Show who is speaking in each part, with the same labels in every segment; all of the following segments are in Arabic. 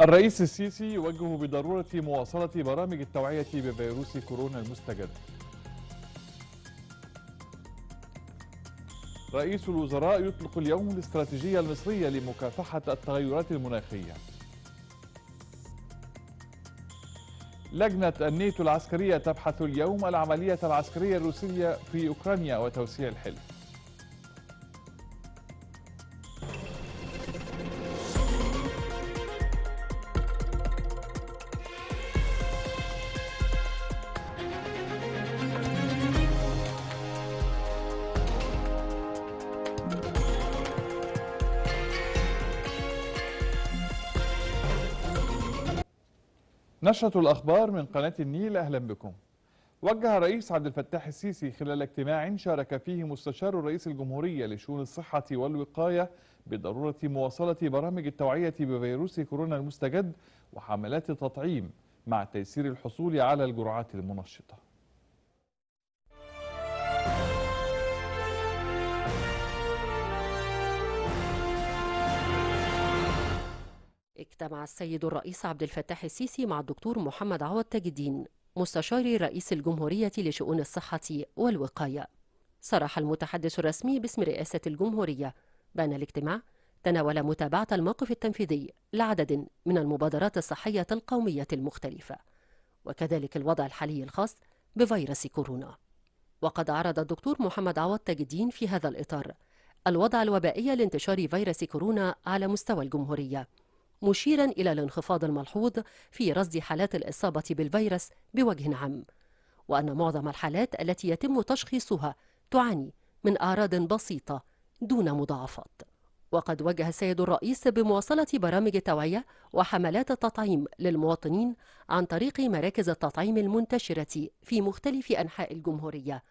Speaker 1: الرئيس السيسي يوجه بضرورة مواصلة برامج التوعية بفيروس كورونا المستجد رئيس الوزراء يطلق اليوم الاستراتيجية المصرية لمكافحة التغيرات المناخية لجنة النيتو العسكرية تبحث اليوم العملية العسكرية الروسية في أوكرانيا وتوسيع الحلف نشرة الأخبار من قناة النيل أهلا بكم وجه الرئيس عبد الفتاح السيسي خلال اجتماع شارك فيه مستشار رئيس الجمهورية لشؤون الصحة والوقاية بضرورة مواصلة برامج التوعية بفيروس كورونا المستجد وحملات التطعيم مع تيسير الحصول على الجرعات المنشطة
Speaker 2: اجتمع السيد الرئيس عبد الفتاح السيسي مع الدكتور محمد عوض تاج الدين مستشار رئيس الجمهورية لشؤون الصحة والوقاية صرح المتحدث الرسمي باسم رئاسة الجمهورية بأن الاجتماع تناول متابعة الموقف التنفيذي لعدد من المبادرات الصحية القومية المختلفة وكذلك الوضع الحالي الخاص بفيروس كورونا وقد عرض الدكتور محمد عوض تاج الدين في هذا الإطار الوضع الوبائي لانتشار فيروس كورونا على مستوى الجمهورية مشيرا إلى الانخفاض الملحوظ في رصد حالات الإصابة بالفيروس بوجه عام وأن معظم الحالات التي يتم تشخيصها تعاني من أعراض بسيطة دون مضاعفات وقد وجه السيد الرئيس بمواصلة برامج التوعية وحملات التطعيم للمواطنين عن طريق مراكز التطعيم المنتشرة في مختلف أنحاء الجمهورية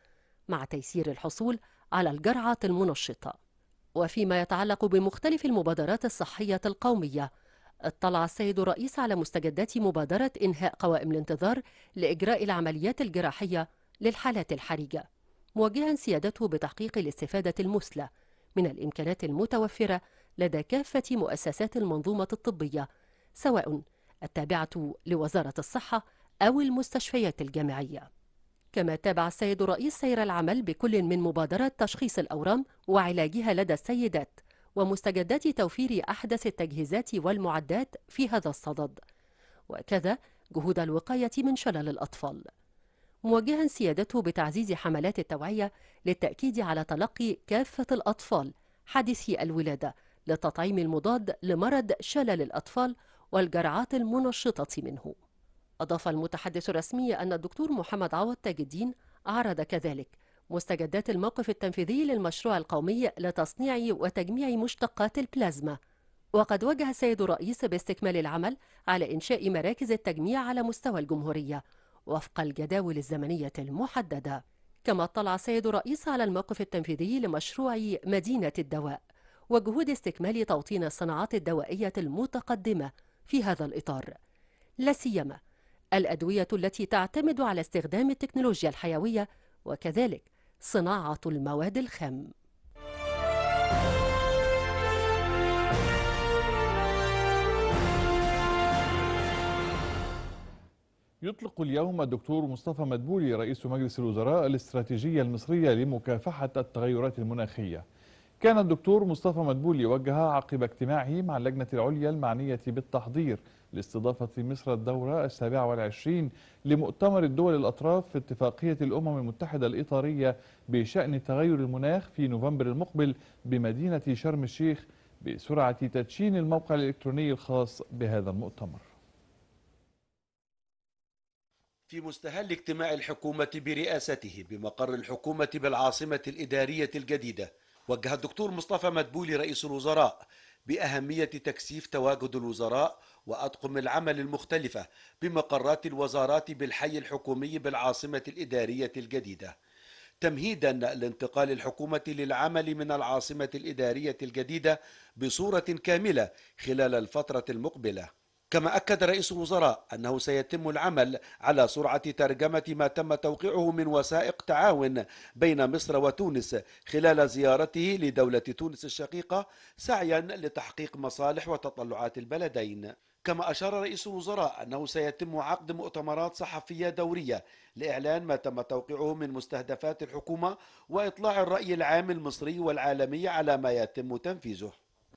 Speaker 2: مع تيسير الحصول على الجرعات المنشطة وفيما يتعلق بمختلف المبادرات الصحية القومية اطلع السيد الرئيس على مستجدات مبادرة إنهاء قوائم الانتظار لإجراء العمليات الجراحية للحالات الحرجة موجها سيادته بتحقيق الاستفادة المثلى من الإمكانات المتوفرة لدى كافة مؤسسات المنظومة الطبية سواء التابعة لوزارة الصحة أو المستشفيات الجامعية كما تابع السيد الرئيس سير العمل بكل من مبادرة تشخيص الأورام وعلاجها لدى السيدات ومستجدات توفير أحدث التجهيزات والمعدات في هذا الصدد وكذا جهود الوقاية من شلل الأطفال موجها سيادته بتعزيز حملات التوعية للتأكيد على تلقي كافة الأطفال حديثي الولادة للتطعيم المضاد لمرض شلل الأطفال والجرعات المنشطة منه أضاف المتحدث الرسمي أن الدكتور محمد عوض تاج الدين أعرض كذلك مستجدات الموقف التنفيذي للمشروع القومي لتصنيع وتجميع مشتقات البلازما وقد وجه السيد الرئيس باستكمال العمل على إنشاء مراكز التجميع على مستوى الجمهورية وفق الجداول الزمنية المحددة كما اطلع السيد الرئيس على الموقف التنفيذي لمشروع مدينة الدواء وجهود استكمال توطين الصناعات الدوائية المتقدمة في هذا الإطار لا سيما الأدوية التي تعتمد على استخدام التكنولوجيا الحيوية وكذلك صناعة المواد الخام
Speaker 1: يطلق اليوم الدكتور مصطفى مدبولي رئيس مجلس الوزراء الاستراتيجية المصرية لمكافحة التغيرات المناخية كان الدكتور مصطفى مدبولي وجه عقب اجتماعه مع اللجنة العليا المعنية بالتحضير لاستضافة مصر الدورة السابعة والعشرين لمؤتمر الدول الأطراف في اتفاقية الأمم المتحدة الإطارية بشأن تغير المناخ في نوفمبر المقبل بمدينة شرم الشيخ بسرعة تدشين الموقع الإلكتروني الخاص بهذا المؤتمر
Speaker 3: في مستهل اجتماع الحكومة برئاسته بمقر الحكومة بالعاصمة الإدارية الجديدة وجه الدكتور مصطفى مدبولي رئيس الوزراء بأهمية تكثيف تواجد الوزراء وأطقم العمل المختلفة بمقرات الوزارات بالحي الحكومي بالعاصمة الإدارية الجديدة تمهيدا لانتقال الحكومة للعمل من العاصمة الإدارية الجديدة بصورة كاملة خلال الفترة المقبلة كما أكد رئيس الوزراء أنه سيتم العمل على سرعة ترجمة ما تم توقيعه من وثائق تعاون بين مصر وتونس خلال زيارته لدولة تونس الشقيقة سعيا لتحقيق مصالح وتطلعات البلدين كما أشار رئيس الوزراء أنه سيتم عقد مؤتمرات صحفية دورية لإعلان ما تم توقيعه من مستهدفات الحكومة وإطلاع الرأي العام المصري والعالمي على ما يتم تنفيذه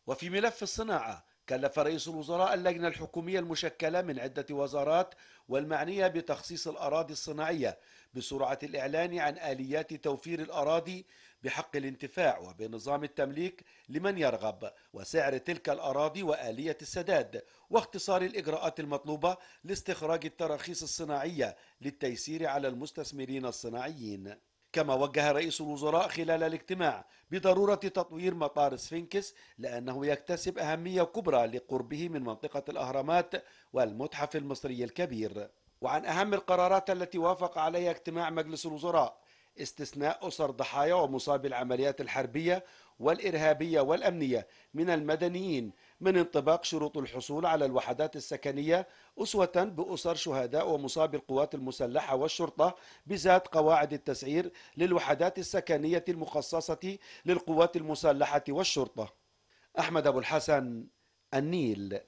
Speaker 3: وفي ملف الصناعة كلف رئيس الوزراء اللجنة الحكومية المشكلة من عدة وزارات والمعنية بتخصيص الأراضي الصناعية بسرعة الإعلان عن آليات توفير الأراضي بحق الانتفاع وبنظام التمليك لمن يرغب وسعر تلك الأراضي وآلية السداد واختصار الإجراءات المطلوبة لاستخراج التراخيص الصناعية للتيسير على المستثمرين الصناعيين كما وجه رئيس الوزراء خلال الاجتماع بضرورة تطوير مطار سفنكس لأنه يكتسب أهمية كبرى لقربه من منطقة الأهرامات والمتحف المصري الكبير وعن أهم القرارات التي وافق عليها اجتماع مجلس الوزراء استثناء أسر ضحايا ومصابي العمليات الحربية والإرهابية والأمنية من المدنيين من انطباق شروط الحصول على الوحدات السكنية أسوة بأسر شهداء ومصابي القوات المسلحة والشرطة بذات قواعد التسعير للوحدات السكنية المخصصة للقوات المسلحة والشرطة أحمد أبو الحسن النيل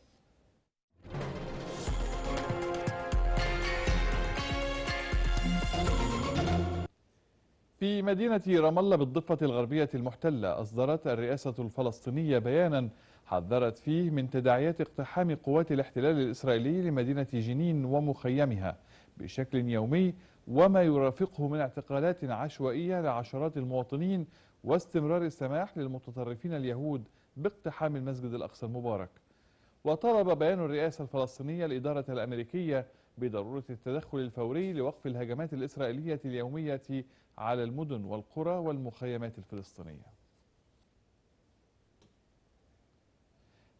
Speaker 1: في مدينة رام الله بالضفة الغربية المحتلة أصدرت الرئاسة الفلسطينية بيانا حذرت فيه من تداعيات اقتحام قوات الاحتلال الإسرائيلي لمدينة جنين ومخيمها بشكل يومي وما يرافقه من اعتقالات عشوائية لعشرات المواطنين واستمرار السماح للمتطرفين اليهود باقتحام المسجد الأقصى المبارك وطلب بيان الرئاسة الفلسطينية الإدارة الأمريكية بضرورة التدخل الفوري لوقف الهجمات الإسرائيلية اليومية على المدن والقرى والمخيمات الفلسطينية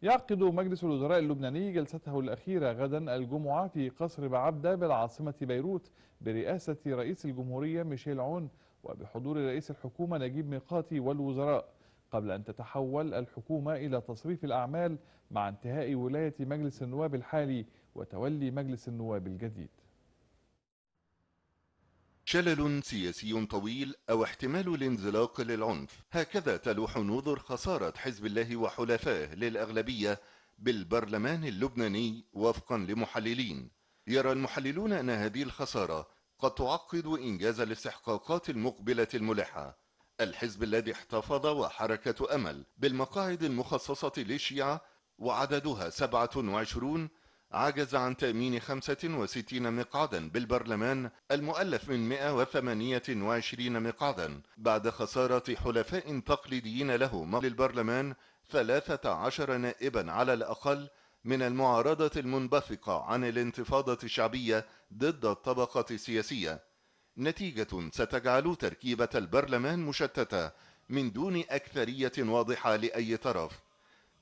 Speaker 1: يعقد مجلس الوزراء اللبناني جلسته الأخيرة غدا الجمعة في قصر بعبدة بالعاصمة بيروت برئاسة رئيس الجمهورية ميشيل عون وبحضور رئيس الحكومة نجيب ميقاتي والوزراء قبل أن تتحول الحكومة إلى تصريف الأعمال مع انتهاء ولاية مجلس النواب الحالي وتولي مجلس النواب الجديد
Speaker 4: شلل سياسي طويل أو احتمال الانزلاق للعنف هكذا تلوح نذر خسارة حزب الله وحلفائه للأغلبية بالبرلمان اللبناني وفقا لمحللين يرى المحللون أن هذه الخسارة قد تعقد إنجاز الاستحقاقات المقبلة الملحة الحزب الذي احتفظ وحركة أمل بالمقاعد المخصصة للشيعة وعددها 27 عجز عن تأمين 65 مقعدا بالبرلمان المؤلف من 128 مقعدا بعد خسارة حلفاء تقليديين له للبرلمان 13 نائبا على الأقل من المعارضة المنبثقة عن الانتفاضة الشعبية ضد الطبقة السياسية نتيجة ستجعل تركيبة البرلمان مشتتة من دون أكثرية واضحة لأي طرف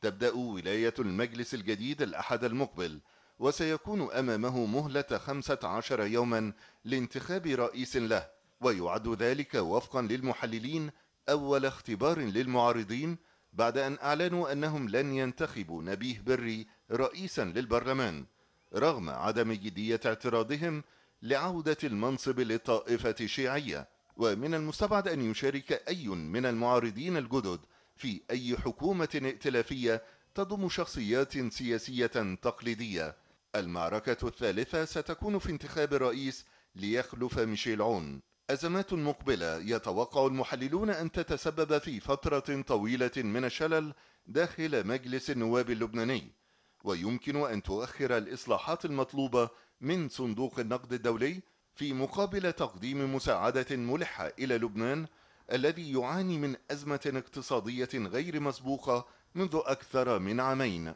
Speaker 4: تبدأ ولاية المجلس الجديد الأحد المقبل وسيكون أمامه مهلة 15 يوما لانتخاب رئيس له ويعد ذلك وفقا للمحللين أول اختبار للمعارضين بعد أن أعلنوا أنهم لن ينتخبوا نبيه بري رئيسا للبرلمان رغم عدم جدية اعتراضهم لعودة المنصب للطائفة الشيعية ومن المستبعد أن يشارك أي من المعارضين الجدد في أي حكومة ائتلافية تضم شخصيات سياسية تقليدية المعركة الثالثة ستكون في انتخاب الرئيس ليخلف ميشيل عون أزمات مقبلة يتوقع المحللون أن تتسبب في فترة طويلة من الشلل داخل مجلس النواب اللبناني ويمكن أن تؤخر الإصلاحات المطلوبة من صندوق النقد الدولي في مقابل تقديم مساعدة ملحة إلى لبنان الذي يعاني من أزمة اقتصادية غير مسبوقة منذ أكثر من عامين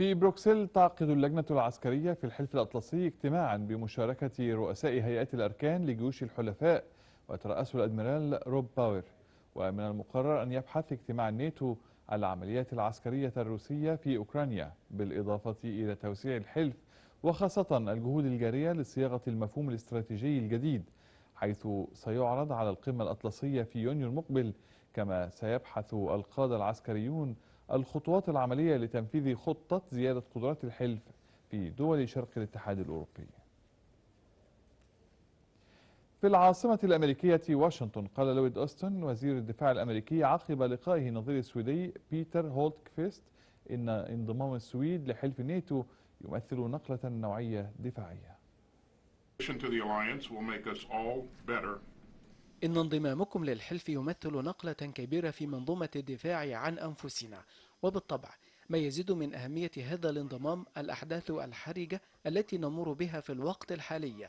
Speaker 1: في بروكسل تعقد اللجنة العسكرية في الحلف الأطلسي اجتماعا بمشاركة رؤساء هيئات الأركان لجيوش الحلفاء وترأسه الأدميرال روب باور ومن المقرر أن يبحث اجتماع الناتو على العمليات العسكرية الروسية في أوكرانيا بالإضافة إلى توسيع الحلف وخاصة الجهود الجارية لصياغة المفهوم الاستراتيجي الجديد حيث سيعرض على القمة الأطلسية في يونيو المقبل كما سيبحث القادة العسكريون الخطوات العملية لتنفيذ خطة زيادة قدرات الحلف في دول شرق الاتحاد الأوروبي في العاصمة الأمريكية واشنطن قال لويد أوستن وزير الدفاع الأمريكي عقب لقائه نظير السويدي بيتر هولتكفيست إن انضمام السويد لحلف الناتو يمثل نقلة نوعية دفاعية.
Speaker 5: إن انضمامكم للحلف يمثل نقلة كبيرة في منظومة الدفاع عن أنفسنا وبالطبع ما يزيد من أهمية هذا الانضمام الأحداث الحرجة التي نمر بها في الوقت الحالي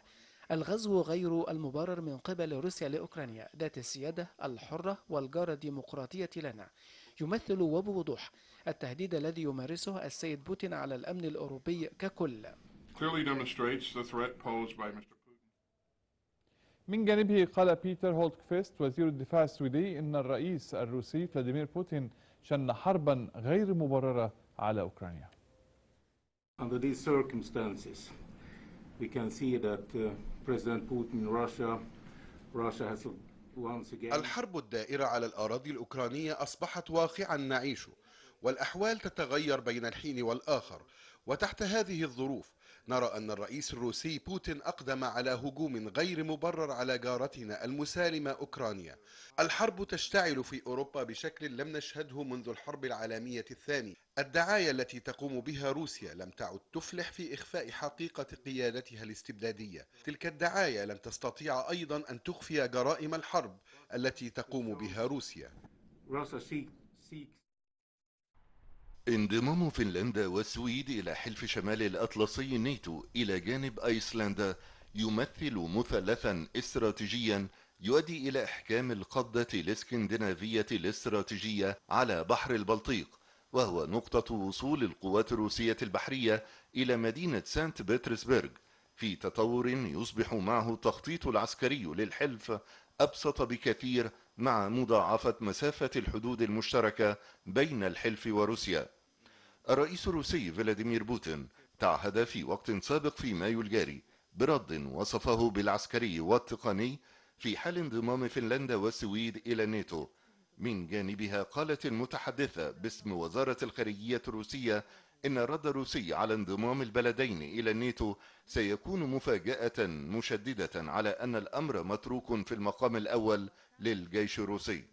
Speaker 5: الغزو غير المبرر من قبل روسيا لأوكرانيا ذات السيادة الحرة والجارة الديمقراطية لنا يمثل وبوضوح التهديد الذي يمارسه السيد بوتين على الأمن الأوروبي
Speaker 1: ككل من جانبه قال بيتر هولتكفيست وزير الدفاع السويدي إن الرئيس الروسي فلاديمير بوتين شن حربا غير مبررة على أوكرانيا
Speaker 6: Under these circumstances, we can see that uh, President Putin, Russia,
Speaker 7: Russia has once again. الحرب الدائرة على الأراضي الأوكرانية أصبحت واقعا نعيشه، والأحوال تتغير بين الحين والآخر، وتحت هذه الظروف نرى أن الرئيس الروسي بوتين أقدم على هجوم غير مبرر على جارتنا المسالمة أوكرانيا الحرب تشتعل في أوروبا بشكل لم نشهده منذ الحرب العالمية الثانية الدعاية التي تقوم بها روسيا لم تعد تفلح في إخفاء حقيقة قيادتها الاستبدادية تلك الدعاية لم تستطيع أيضا أن تخفي جرائم الحرب التي تقوم بها روسيا
Speaker 4: انضمام فنلندا والسويد إلى حلف شمال الأطلسي نيتو إلى جانب أيسلندا يمثل مثلثا استراتيجيا يؤدي إلى إحكام القبضة الاسكندنافية الاستراتيجية على بحر البلطيق وهو نقطة وصول القوات الروسية البحرية إلى مدينة سانت بطرسبرغ في تطور يصبح معه التخطيط العسكري للحلف أبسط بكثير مع مضاعفة مسافة الحدود المشتركة بين الحلف وروسيا الرئيس الروسي فلاديمير بوتين تعهد في وقت سابق في مايو الجاري برد وصفه بالعسكري والتقني في حال انضمام فنلندا والسويد إلى الناتو من جانبها قالت المتحدثة باسم وزارة الخارجية الروسية إن الرد الروسي على انضمام البلدين إلى الناتو سيكون مفاجأة مشددة على أن الأمر متروك في المقام الأول للجيش الروسي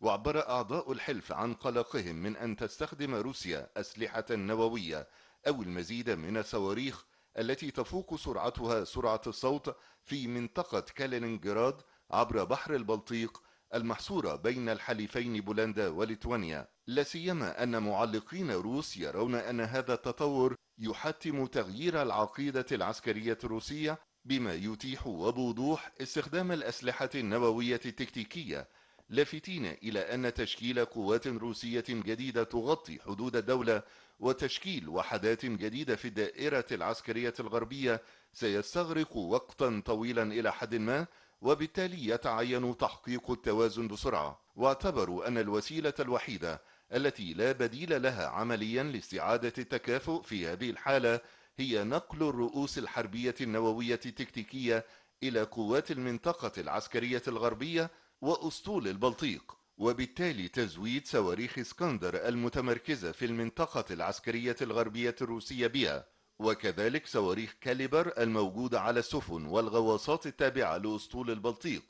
Speaker 4: وعبر أعضاء الحلف عن قلقهم من أن تستخدم روسيا أسلحة نووية أو المزيد من الصواريخ التي تفوق سرعتها سرعة الصوت في منطقة كالينينجراد عبر بحر البلطيق المحصورة بين الحليفين بولندا وليتوانيا لا سيما أن معلقين روس يرون أن هذا التطور يحتم تغيير العقيدة العسكرية الروسية بما يتيح وبوضوح استخدام الأسلحة النووية التكتيكية لافتين إلى أن تشكيل قوات روسية جديدة تغطي حدود الدولة وتشكيل وحدات جديدة في الدائرة العسكرية الغربية سيستغرق وقتا طويلا إلى حد ما وبالتالي يتعين تحقيق التوازن بسرعة واعتبروا أن الوسيلة الوحيدة التي لا بديل لها عمليا لاستعادة التكافؤ في هذه الحالة هي نقل الرؤوس الحربية النووية التكتيكية إلى قوات المنطقة العسكرية الغربية وأسطول البلطيق وبالتالي تزويد صواريخ اسكندر المتمركزة في المنطقة العسكرية الغربية الروسية بها وكذلك صواريخ كاليبر الموجودة على السفن والغواصات التابعة لأسطول البلطيق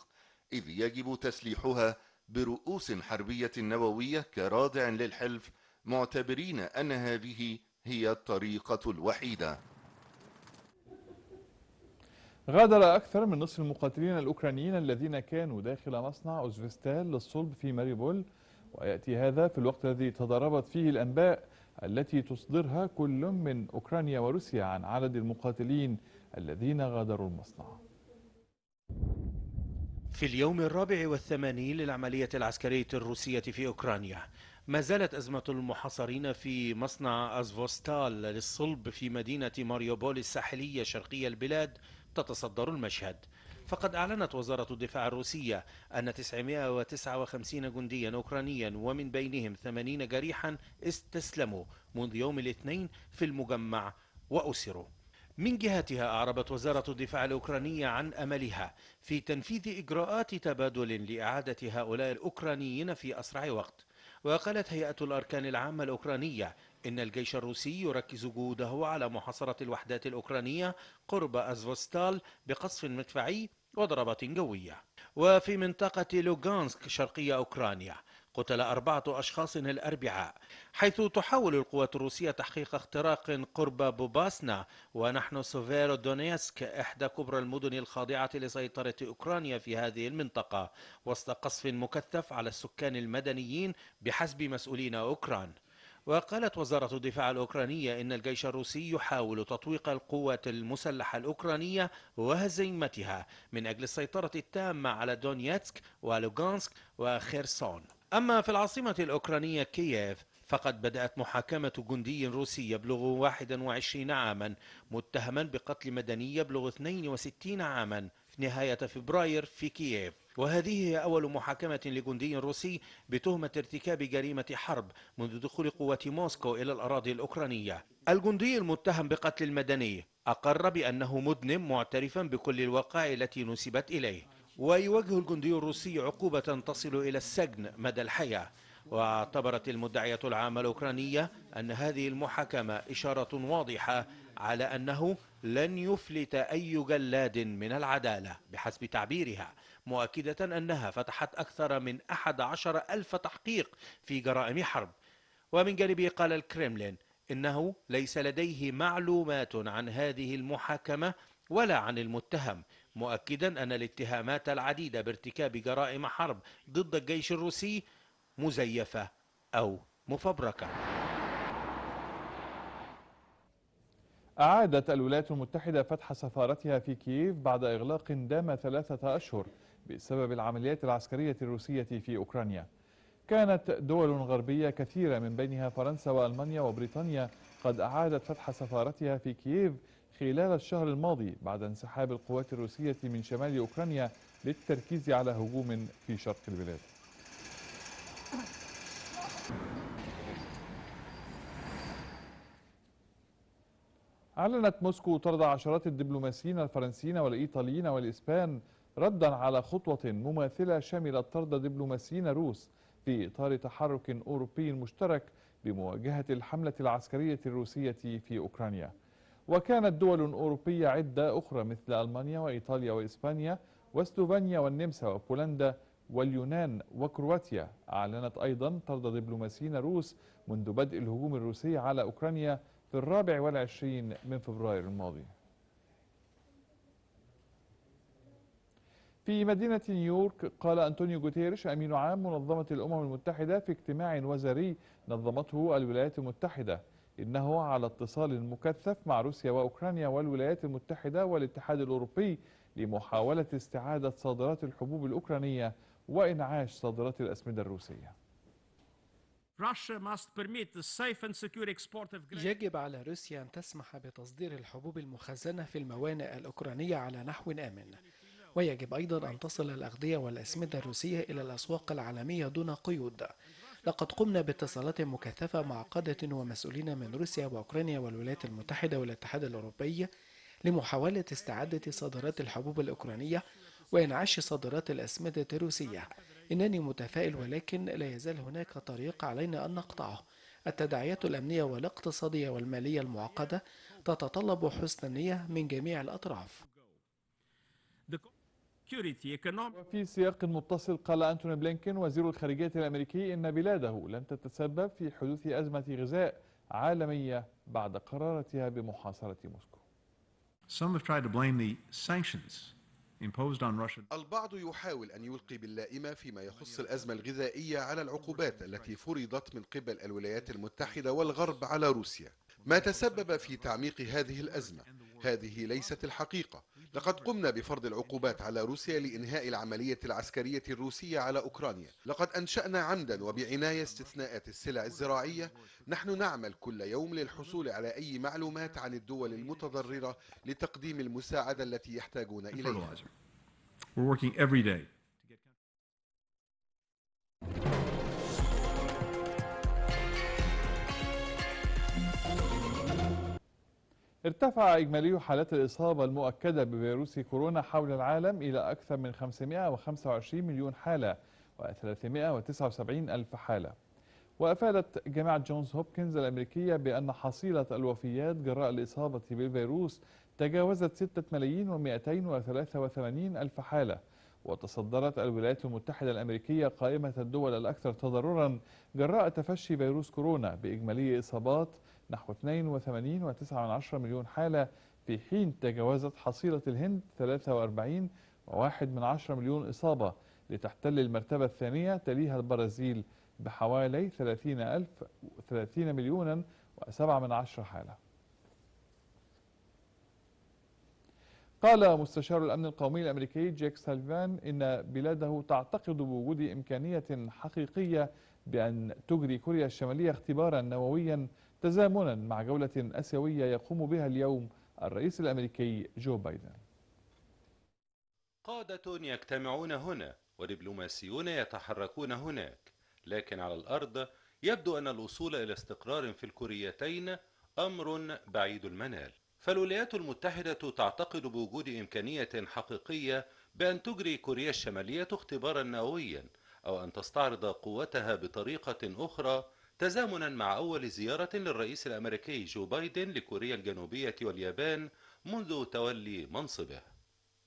Speaker 4: إذ يجب تسليحها برؤوس حربية نووية كرادع للحلف معتبرين أن هذه هي الطريقة
Speaker 1: الوحيدة غادر أكثر من نصف المقاتلين الأوكرانيين الذين كانوا داخل مصنع أوزفستال للصلب في ماريبول ويأتي هذا في الوقت الذي تضاربت فيه الأنباء التي تصدرها كل من أوكرانيا وروسيا عن عدد المقاتلين الذين غادروا المصنع
Speaker 6: في اليوم الرابع والثمانين للعملية العسكرية الروسية في أوكرانيا ما زالت أزمة المحاصرين في مصنع أزفوستال للصلب في مدينة ماريوبول الساحلية شرقي البلاد تتصدر المشهد فقد أعلنت وزارة الدفاع الروسية أن 959 جنديا أوكرانيا ومن بينهم 80 جريحا استسلموا منذ يوم الاثنين في المجمع وأسروا من جهتها أعربت وزارة الدفاع الأوكرانية عن أملها في تنفيذ إجراءات تبادل لإعادة هؤلاء الأوكرانيين في أسرع وقت وقالت هيئة الأركان العامة الأوكرانية إن الجيش الروسي يركز جهوده على محاصرة الوحدات الأوكرانية قرب أزفوستال بقصف مدفعي وضربات جوية وفي منطقة لوغانسك شرقية أوكرانيا قتل أربعة أشخاص الأربعاء حيث تحاول القوات الروسية تحقيق اختراق قرب بوباسنا ونحن سوفيرو دونيسك إحدى كبرى المدن الخاضعة لسيطرة أوكرانيا في هذه المنطقة وسط قصف مكثف على السكان المدنيين بحسب مسؤولين أوكران وقالت وزارة الدفاع الأوكرانية إن الجيش الروسي يحاول تطويق القوات المسلحة الأوكرانية وهزيمتها من أجل السيطرة التامة على دونيتسك ولوغانسك وخيرسون أما في العاصمة الأوكرانية كييف فقد بدأت محاكمة جندي روسي يبلغ 21 عاما متهما بقتل مدني يبلغ 62 عاما في نهاية فبراير في كييف وهذه هي أول محاكمة لجندي روسي بتهمة ارتكاب جريمة حرب منذ دخول قوات موسكو إلى الأراضي الأوكرانية الجندي المتهم بقتل المدني أقر بأنه مذنب معترفا بكل الوقائع التي نسبت إليه ويواجه الجندي الروسي عقوبة تصل إلى السجن مدى الحياة واعتبرت المدعية العامة الأوكرانية أن هذه المحاكمة إشارة واضحة على أنه لن يفلت أي جلاد من العدالة بحسب تعبيرها مؤكدة أنها فتحت أكثر من 11 ألف تحقيق في جرائم حرب ومن جانبه قال الكريملين إنه ليس لديه معلومات عن هذه المحاكمة ولا عن المتهم مؤكدا أن الاتهامات العديدة بارتكاب جرائم حرب ضد الجيش الروسي مزيفة
Speaker 1: أو مفبركة أعادت الولايات المتحدة فتح سفارتها في كييف بعد إغلاق دام ثلاثة أشهر بسبب العمليات العسكرية الروسية في أوكرانيا كانت دول غربية كثيرة من بينها فرنسا وألمانيا وبريطانيا قد أعادت فتح سفارتها في كييف خلال الشهر الماضي بعد انسحاب القوات الروسية من شمال أوكرانيا للتركيز على هجوم في شرق البلاد أعلنت موسكو طرد عشرات الدبلوماسيين الفرنسيين والإيطاليين والإسبان ردا على خطوة مماثلة شملت طرد دبلوماسيين روس في إطار تحرك أوروبي مشترك بمواجهة الحملة العسكرية الروسية في أوكرانيا وكانت دول أوروبية عدة أخرى مثل ألمانيا وإيطاليا وإسبانيا وسلوفانيا والنمسا وبولندا واليونان وكرواتيا أعلنت أيضا طرد دبلوماسيين روس منذ بدء الهجوم الروسي على أوكرانيا في الرابع والعشرين من فبراير الماضي في مدينة نيويورك قال أنطونيو جوتيريش أمين عام منظمة الأمم المتحدة في اجتماع وزاري نظمته الولايات المتحدة إنه على اتصال مكثف مع روسيا وأوكرانيا والولايات المتحدة والاتحاد الأوروبي لمحاولة استعادة صادرات الحبوب الأوكرانية وإنعاش صادرات الأسمدة الروسية
Speaker 5: يجب على روسيا أن تسمح بتصدير الحبوب المخزنة في الموانئ الأوكرانية على نحو آمن ويجب أيضا أن تصل الأغذية والأسمدة الروسية إلى الأسواق العالمية دون قيود لقد قمنا باتصالات مكثفة مع قادة ومسؤولين من روسيا وأوكرانيا والولايات المتحدة والاتحاد الأوروبي لمحاولة استعادة صادرات الحبوب الأوكرانية وإنعاش صادرات الأسمدة الروسية إنني متفائل ولكن لا يزال هناك طريق علينا أن نقطعه التداعيات الأمنية والاقتصادية والمالية المعقدة تتطلب حسن النية من جميع الأطراف
Speaker 1: وفي سياق متصل قال أنتوني بلينكين وزير الخارجية الأمريكي إن بلاده لن تتسبب في حدوث أزمة غذاء عالمية بعد قرارتها بمحاصرة موسكو
Speaker 7: البعض يحاول أن يلقي باللائمة فيما يخص الأزمة الغذائية على العقوبات التي فرضت من قبل الولايات المتحدة والغرب على روسيا ما تسبب في تعميق هذه الأزمة هذه ليست الحقيقة لقد قمنا بفرض العقوبات على روسيا لإنهاء العملية العسكرية الروسية على أوكرانيا لقد أنشأنا عمدا وبعناية استثناءات السلع الزراعية نحن نعمل كل يوم للحصول على أي معلومات عن الدول المتضررة لتقديم المساعدة التي يحتاجون إليها
Speaker 1: ارتفع إجمالي حالات الإصابة المؤكدة بفيروس كورونا حول العالم إلى أكثر من 525 مليون حالة و379 ألف حالة وأفادت جامعة جونز هوبكنز الأمريكية بأن حصيلة الوفيات جراء الإصابة بالفيروس تجاوزت 6 ملايين و283 ألف حالة وتصدرت الولايات المتحدة الأمريكية قائمة الدول الأكثر تضررا جراء تفشي فيروس كورونا بإجمالي إصابات نحو 82.9 مليون حالة في حين تجاوزت حصيلة الهند 43.1 مليون إصابة لتحتل المرتبة الثانية تليها البرازيل بحوالي 30 ألف 30 مليونا و7 من عشر حالة قال مستشار الأمن القومي الأمريكي جيك سالفان إن بلاده تعتقد بوجود إمكانية حقيقية بأن تجري كوريا الشمالية اختبارا نوويا تزامنا مع جولة آسيوية يقوم بها اليوم الرئيس الأمريكي جو بايدن
Speaker 8: قادة يجتمعون هنا ودبلوماسيون يتحركون هناك لكن على الأرض يبدو أن الوصول إلى استقرار في الكوريتين أمر بعيد المنال فالولايات المتحدة تعتقد بوجود إمكانية حقيقية بأن تجري كوريا الشمالية اختبارا نوويا أو أن تستعرض قوتها بطريقة أخرى تزامنا مع أول زيارة للرئيس الأمريكي جو بايدن لكوريا الجنوبية واليابان منذ تولي منصبه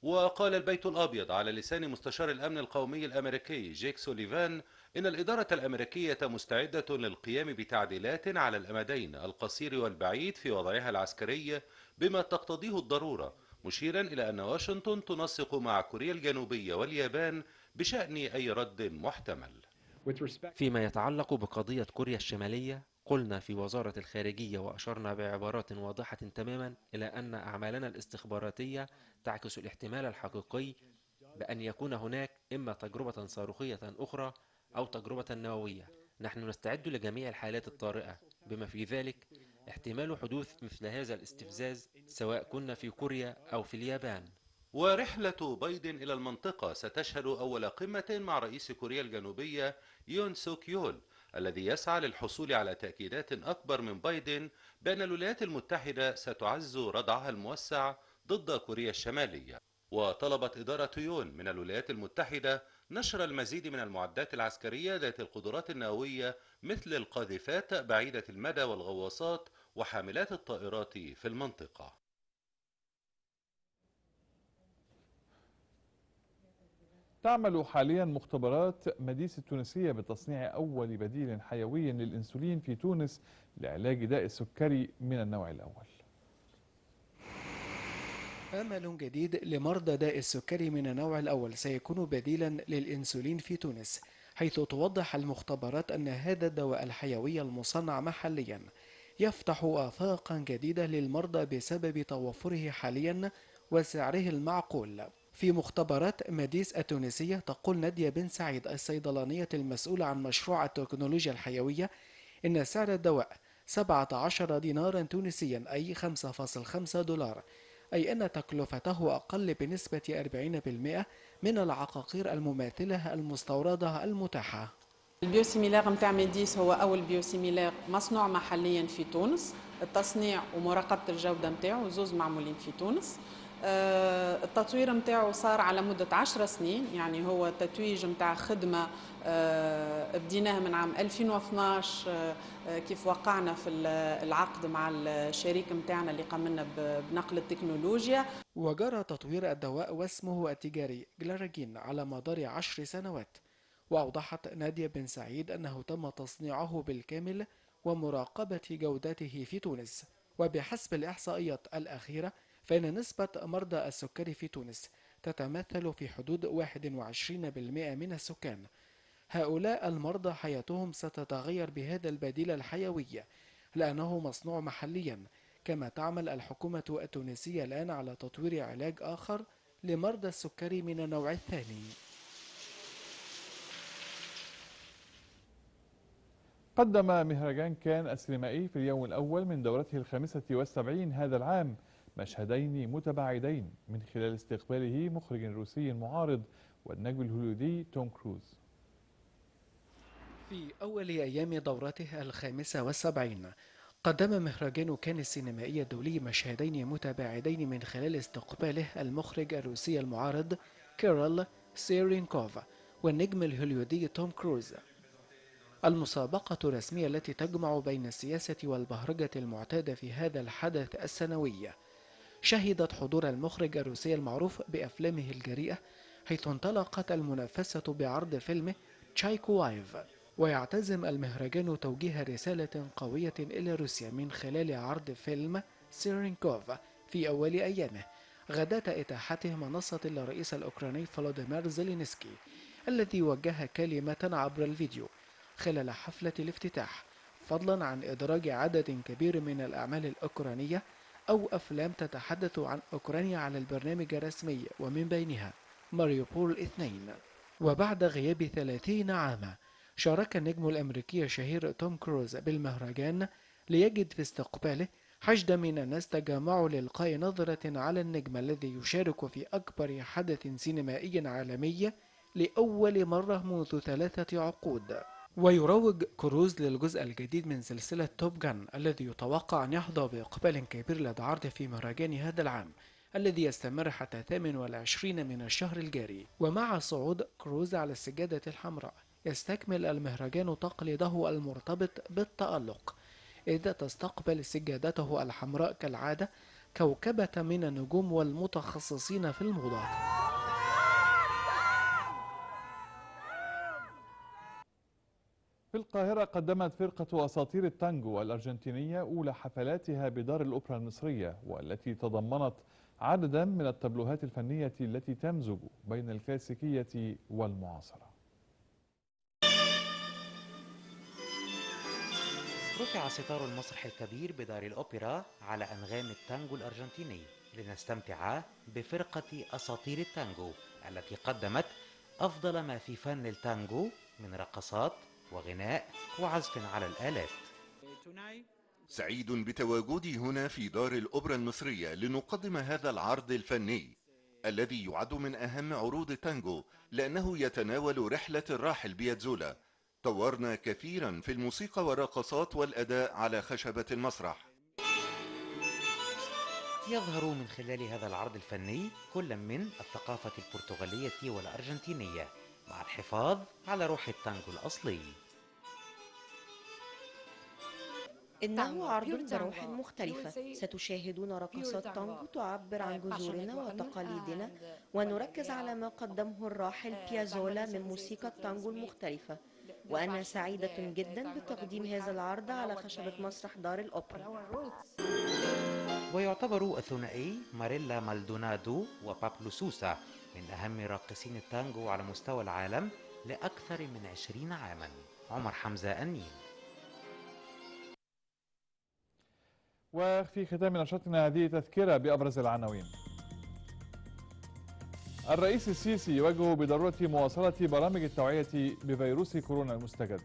Speaker 8: وقال البيت الأبيض على لسان مستشار الأمن القومي الأمريكي جيك سوليفان إن الإدارة الأمريكية مستعدة للقيام بتعديلات على الأمدين القصير والبعيد في وضعها العسكري بما تقتضيه الضرورة مشيرا إلى أن واشنطن تنسق مع كوريا الجنوبية واليابان بشأن أي رد محتمل
Speaker 6: فيما يتعلق بقضية كوريا الشمالية قلنا في وزارة الخارجية وأشرنا بعبارات واضحة تماما إلى أن أعمالنا الاستخباراتية تعكس الاحتمال الحقيقي بأن يكون هناك إما تجربة صاروخية أخرى أو تجربة نووية نحن نستعد لجميع الحالات الطارئة بما في ذلك احتمال حدوث مثل هذا الاستفزاز سواء كنا في كوريا أو في اليابان
Speaker 8: ورحلة بايدن إلى المنطقة ستشهد أول قمة مع رئيس كوريا الجنوبية يون سوك يول الذي يسعى للحصول على تأكيدات أكبر من بايدن بأن الولايات المتحدة ستعز ردعها الموسع ضد كوريا الشمالية وطلبت إدارة يون من الولايات المتحدة نشر المزيد من المعدات العسكرية ذات القدرات النووية مثل القاذفات بعيدة المدى والغواصات وحاملات الطائرات في المنطقة
Speaker 1: تعمل حاليا مختبرات مديس التونسية بتصنيع أول بديل حيوي للإنسولين في تونس لعلاج داء السكري من النوع الأول
Speaker 5: أمل جديد لمرضى داء السكري من النوع الأول سيكون بديلا للإنسولين في تونس حيث توضح المختبرات أن هذا الدواء الحيوي المصنع محليا يفتح آفاقا جديدة للمرضى بسبب توفره حاليا وسعره المعقول في مختبرات ماديس التونسية تقول نادية بن سعيد الصيدلانية المسؤولة عن مشروع التكنولوجيا الحيوية إن سعر الدواء 17 دينارا تونسيا أي 5.5 دولار أي أن تكلفته أقل بنسبة 40% من العقاقير المماثلة المستوردة المتاحة البيوسيميلار متاع ميديس هو
Speaker 2: أول بيوسيميلار مصنوع محليا في تونس التصنيع ومراقبة الجودة متاعه زوز معمولين في تونس آه، التطوير نتاعو صار على مدة 10 سنين يعني هو تتويج نتاع خدمة آه، بديناها من عام 2012 آه، كيف وقعنا في العقد مع الشريك نتاعنا اللي قام بنقل التكنولوجيا
Speaker 5: وجرى تطوير الدواء واسمه التجاري جلاراجين على مدار عشر سنوات وأوضحت نادية بن سعيد أنه تم تصنيعه بالكامل ومراقبة جودته في تونس وبحسب الإحصائيات الأخيرة فإن نسبة مرضى السكري في تونس تتمثل في حدود 21% من السكان هؤلاء المرضى حياتهم ستتغير بهذا البديل الحيوي لأنه مصنوع محليا كما تعمل الحكومة التونسية الآن على تطوير علاج آخر لمرضى السكري من النوع الثاني
Speaker 1: قدم مهرجان كان السينمائي في اليوم الأول من دورته الخامسة والسبعين هذا العام مشهدين متباعدين من خلال استقباله مخرج روسي معارض والنجم الهوليودي توم كروز
Speaker 5: في أول أيام دورته الخامسة والسبعين قدم مهرجان كان السينمائي الدولي مشهدين متباعدين من خلال استقباله المخرج الروسي المعارض كيرل سيرينكوف والنجم الهوليودي توم كروز المسابقة الرسمية التي تجمع بين السياسة والبهرجة المعتادة في هذا الحدث السنوي شهدت حضور المخرج الروسي المعروف بأفلامه الجريئة حيث انطلقت المنافسة بعرض فيلمه تشايكوايف ويعتزم المهرجان توجيه رسالة قوية إلى روسيا من خلال عرض فيلم سيرينكوف في أول أيامه غداة إتاحته منصة للرئيس الأوكراني فلاديمير زيلينسكي الذي وجه كلمة عبر الفيديو خلال حفلة الافتتاح فضلا عن إدراج عدد كبير من الأعمال الأوكرانية أو أفلام تتحدث عن أوكرانيا على البرنامج الرسمي ومن بينها ماريوبول اثنين وبعد غياب 30 عاما شارك النجم الأمريكي الشهير توم كروز بالمهرجان ليجد في استقباله حشد من الناس تجمعوا لإلقاء نظرة على النجم الذي يشارك في أكبر حدث سينمائي عالمي لأول مرة منذ ثلاثة عقود ويروج كروز للجزء الجديد من سلسلة توب جان الذي يتوقع أن يحظى بإقبال كبير لدى عرضه في مهرجان هذا العام الذي يستمر حتى 28 من الشهر الجاري ومع صعود كروز على السجادة الحمراء يستكمل المهرجان تقليده المرتبط بالتألق إذ تستقبل سجادته الحمراء كالعادة كوكبة من النجوم والمتخصصين في الموضة
Speaker 1: في القاهرة قدمت فرقة أساطير التانجو الأرجنتينية أولى حفلاتها بدار الأوبرا المصرية والتي تضمنت عددا من التبلوهات الفنية التي تمزج بين الكلاسيكية والمعاصرة
Speaker 8: رفع ستار المسرح الكبير بدار الأوبرا على أنغام التانجو الأرجنتيني لنستمتع بفرقة أساطير التانجو التي قدمت أفضل ما في فن التانجو من رقصات وغناء وعزف
Speaker 4: على الآلات سعيد بتواجدي هنا في دار الأوبرا المصرية لنقدم هذا العرض الفني الذي يعد من أهم عروض التانجو لأنه يتناول رحلة الراحل بيتزولا طورنا كثيرا في الموسيقى والرقصات والأداء على خشبة المسرح
Speaker 8: يظهر من خلال هذا العرض الفني كل من الثقافة البرتغالية والأرجنتينية مع الحفاظ على روح التانجو الأصلي
Speaker 2: إنه عرض بروح مختلفة ستشاهدون رقصات تانجو تعبر عن آه، جذورنا وتقاليدنا ونركز على ما قدمه الراحل آه، بيازولا من موسيقى التانجو المختلفة وأنا سعيدة جدا بتقديم هذا العرض على خشبة مسرح دار الأوبرا
Speaker 8: ويعتبر الثنائي ماريلا مالدونادو وبابلو سوسا من أهم راقصين التانجو على مستوى العالم لأكثر من عشرين عاما عمر حمزة أنين
Speaker 1: وفي ختام نشرتنا هذه تذكرة بأبرز العناوين الرئيس السيسي يوجه بضرورة مواصلة برامج التوعية بفيروس كورونا المستجد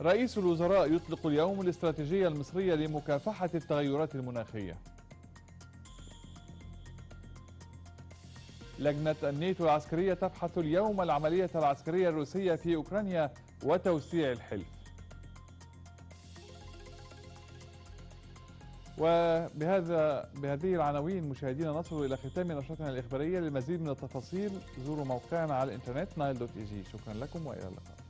Speaker 1: رئيس الوزراء يطلق اليوم الاستراتيجية المصرية لمكافحة التغيرات المناخية لجنة النيتو العسكرية تبحث اليوم العملية العسكرية الروسية في أوكرانيا وتوسيع الحلف وبهذا بهذه العناوين مشاهدينا نصل إلى ختام نشرتنا الإخبارية للمزيد من التفاصيل زوروا موقعنا على الإنترنت نايل دوت شكرا لكم وإلى اللقاء